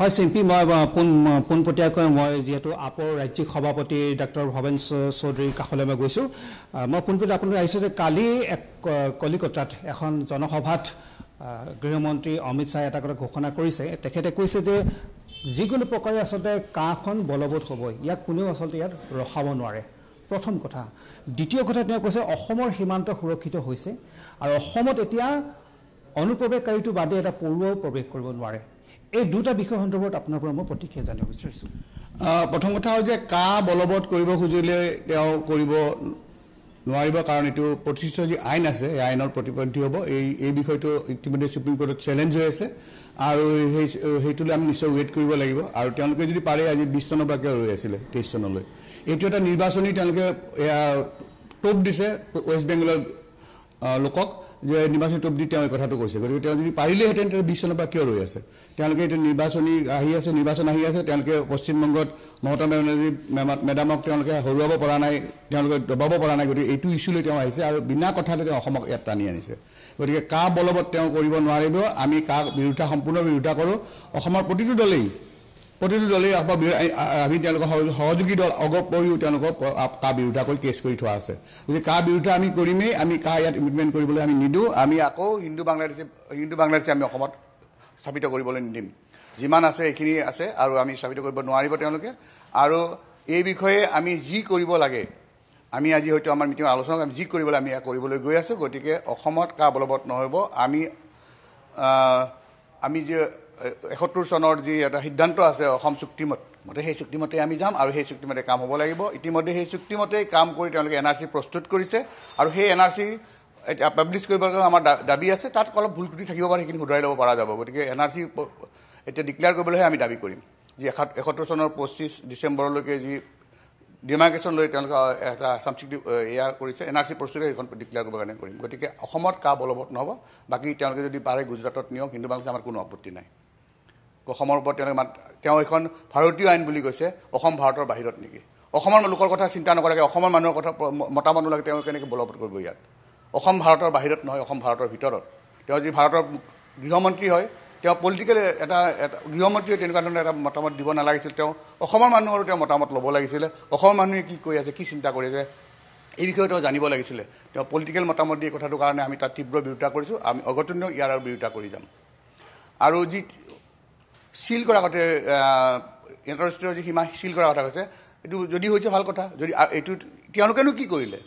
হয় চিম্পী মই পোন পোনপটীয়াকৈ মই যিহেতু আপৰ ৰাজ্যিক সভাপতি ডাক্তৰ ভৱেন চৌধুৰীৰ কাষলৈ মই গৈছোঁ মই পোনপটীয়া আপোনালোকে আহিছোঁ যে কালি এক কলিকতাত এখন জনসভাত গৃহমন্ত্ৰী অমিত শ্বাহে এটা কথা ঘোষণা কৰিছে তেখেতে কৈছে যে যিকোনো প্ৰকাৰে আচলতে কাঁহখন বলবৎ হ'ব ইয়াক কোনেও আচলতে ইয়াত ৰখাব নোৱাৰে প্ৰথম কথা দ্বিতীয় কথা তেওঁ কৈছে অসমৰ সীমান্ত সুৰক্ষিত হৈছে আৰু অসমত এতিয়া অনুপ্ৰৱেশকাৰীটো বাদে এটা পৰুৱাও প্ৰৱেশ কৰিব নোৱাৰে এই দুটা বিষয় সন্দৰ্ভত আপোনাৰ পৰা মই প্ৰতিক্ৰিয়া জানিব বিচাৰিছোঁ প্ৰথম কথা হ'ল যে কা বলবৎ কৰিব খুজিলে তেওঁ কৰিব নোৱাৰিব কাৰণ এইটো প্ৰতিষ্ঠিত যি আইন আছে সেই আইনৰ প্ৰতিপন্থী হ'ব এই এই বিষয়টো ইতিমধ্যে ছুপ্ৰিম কোৰ্টত চেলেঞ্জ হৈ আছে আৰু সেই সেইটোলৈ আমি নিশ্চয় ৱেইট কৰিব লাগিব আৰু তেওঁলোকে যদি পাৰে আজি বিছ চনৰ পৰাকৈ ৰৈ আছিলে তেইছ চনলৈ এইটো এটা নিৰ্বাচনী তেওঁলোকে এয়া টোপ দিছে ৱেষ্ট বেংগলৰ লোকক যে নিৰ্বাচনী টোপ দি তেওঁ এই কথাটো কৈছে গতিকে তেওঁ যদি পাৰিলেহেঁতেন তেতিয়া বিছ চনৰ পৰা কিয় ৰৈ আছে তেওঁলোকে এতিয়া নিৰ্বাচনী আহি আছে নিৰ্বাচন আহি আছে তেওঁলোকে পশ্চিমবংগত মমতা বেনাৰ্জী মেডামক তেওঁলোকে হৰুৱাব পৰা নাই তেওঁলোকে দবাব পৰা নাই গতিকে এইটো লৈ তেওঁ আহিছে আৰু বিনা কথাতে তেওঁ অসমক ইয়াত টানি আনিছে গতিকে কা বলবত তেওঁ কৰিব নোৱাৰিব আমি কা বিৰোধা সম্পূৰ্ণ বিৰোধা কৰোঁ অসমৰ প্ৰতিটো দলেই প্ৰতিটো দলেই আমি তেওঁলোকৰ সহযোগী দল অগপ অগপৰিও তেওঁলোকক কা বিৰোধা কৰি কেছ কৰি থোৱা আছে গতিকে কাৰ বিৰোধা আমি কৰিমেই আমি কা ইয়াত ইমপ্লিমেণ্ট কৰিবলৈ আমি নিদিওঁ আমি আকৌ হিন্দু বাংলাদেশী হিন্দু বাংলাদেশী আমি অসমত স্থাপিত কৰিবলৈ নিদিম যিমান আছে এইখিনি আছে আৰু আমি স্থাপিত কৰিব নোৱাৰিব তেওঁলোকে আৰু এই বিষয়ে আমি যি কৰিব লাগে আমি আজি হয়তো আমাৰ মিটিং আলোচনা আমি যি কৰিবলৈ আমি ইয়াক কৰিবলৈ গৈ আছোঁ গতিকে অসমত কা বলবৎ নহ'ব আমি আমি যে এসত্তৰ চনৰ যি এটা সিদ্ধান্ত আছে অসম চুক্তিমত মতে সেই চুক্তিমতে আমি যাম আৰু সেই চুক্তিমতে কাম হ'ব লাগিব ইতিমধ্যে সেই চুক্তিমতেই কাম কৰি তেওঁলোকে এন আৰ চি প্ৰস্তুত কৰিছে আৰু সেই এন আৰ চি এতিয়া পাব্লিছ কৰিবৰ কাৰণে আমাৰ দাবী আছে তাত অলপ ভুল ত্ৰুটি থাকিব পাৰে সেইখিনি শুধৰাই ল'ব পৰা যাব গতিকে এন আৰ চি এতিয়া ডিক্লেয়াৰ কৰিবলৈহে আমি দাবী কৰিম যি এসত্তৰ চনৰ পঁচিছ ডিচেম্বৰলৈকে যি ডিমাৰ্কেশ্যন লৈ তেওঁলোকে এটা আচামচিক এয়া কৰিছে এন আৰ চি প্ৰস্তুতি সেইখন ডিক্লেয়াৰ কৰিবৰ কাৰণে কৰিম গতিকে অসমত কা বলবৎ নহ'ব বাকী তেওঁলোকে যদি পাৰে গুজৰাটত নিয়ক হিন্দু মানুহে আমাৰ কোনো আপত্তি নাই অসমৰ ওপৰত তেওঁলোকে মাত তেওঁ এখন ভাৰতীয় আইন বুলি কৈছে অসম ভাৰতৰ বাহিৰত নেকি অসমৰ লোকৰ কথা চিন্তা নকৰাকৈ অসমৰ মানুহৰ কথা মতামত নোলাগে তেওঁ কেনেকৈ বলবৎ কৰিব ইয়াত অসম ভাৰতৰ বাহিৰত নহয় অসম ভাৰতৰ ভিতৰত তেওঁ যদি ভাৰতৰ গৃহমন্ত্ৰী হয় তেওঁ পলিটিকেল এটা এটা গৃহমন্ত্ৰীয়ে তেনেকুৱা ধৰণৰ এটা মতামত দিব নালাগিছিল তেওঁ অসমৰ মানুহৰো তেওঁ মতামত ল'ব লাগিছিলে অসমৰ মানুহে কি কৈ আছে কি চিন্তা কৰি আছে এই বিষয়ে তেওঁ জানিব লাগিছিলে তেওঁ পলিটিকেল মতামত দিয়ে কথাটোৰ কাৰণে আমি তাত তীব্ৰ বিৰোধিতা কৰিছোঁ আমি অগতন্য ইয়াৰ আৰু বিৰোধিতা কৰি যাম আৰু যি চিল কৰা কথা আন্তঃৰাষ্ট্ৰীয় যি সীমা চিল কৰা কথা কৈছে এইটো যদি হৈছে ভাল কথা যদি এইটো তেওঁলোকেনো কি কৰিলে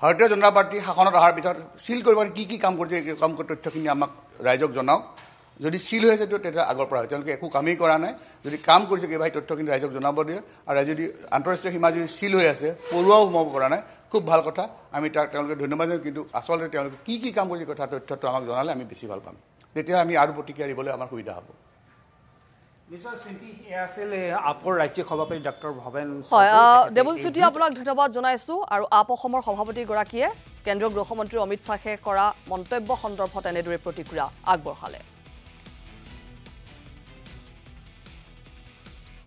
ভাৰতীয় জনতা পাৰ্টী শাসনত অহাৰ পিছত চিল কৰিবলৈ কি কি কাম কৰিছে এই কাম তথ্যখিনি আমাক ৰাইজক জনাওক যদি চিল হৈ আছে তেতিয়া আগৰ পৰা হয় তেওঁলোকে একো কামেই কৰা নাই যদি কাম কৰিছে কিবা সেই তথ্যখিনি ৰাইজক জনাব দিয়ে আৰু ৰাইজ যদি আন্তঃৰাষ্ট্ৰীয় সীমা যদি চিল হৈ আছে পৰুৱাও সোমাব পৰা নাই খুব ভাল কথা আমি তাক তেওঁলোকে ধন্যবাদ দিওঁ কিন্তু আচলতে তেওঁলোকে কি কি কাম কৰিছে কথা তথ্যটো আমাক জনালে আমি বেছি ভাল পাম তেতিয়া আমি আৰু প্ৰতিক্ৰিয়া দিবলৈ আমাৰ সুবিধা হ'ব দেৱুল দেৱজ্যোতি আপোনাক ধন্যবাদ জনাইছোঁ আৰু আপ অসমৰ সভাপতিগৰাকীয়ে কেন্দ্ৰীয় গৃহমন্ত্ৰী অমিত শ্বাহে কৰা মন্তব্য সন্দৰ্ভত এনেদৰে প্ৰতিক্ৰিয়া আগবঢ়ালে